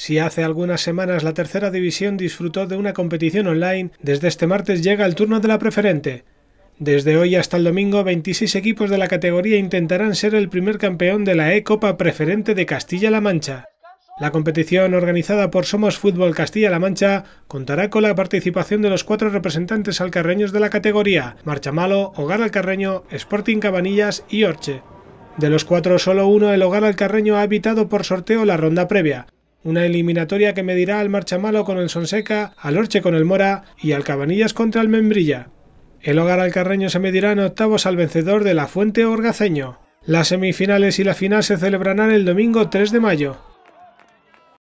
Si hace algunas semanas la tercera división disfrutó de una competición online, desde este martes llega el turno de la preferente. Desde hoy hasta el domingo, 26 equipos de la categoría intentarán ser el primer campeón de la E-Copa Preferente de Castilla-La Mancha. La competición organizada por Somos Fútbol Castilla-La Mancha contará con la participación de los cuatro representantes alcarreños de la categoría, Marchamalo, Hogar Alcarreño, Sporting Cabanillas y Orche. De los cuatro, solo uno, el Hogar Alcarreño, ha evitado por sorteo la ronda previa, una eliminatoria que medirá al Marchamalo con el Sonseca, al Orche con el Mora y al Cabanillas contra el Membrilla. El hogar alcarreño se medirá en octavos al vencedor de la Fuente Orgaceño. Las semifinales y la final se celebrarán el domingo 3 de mayo.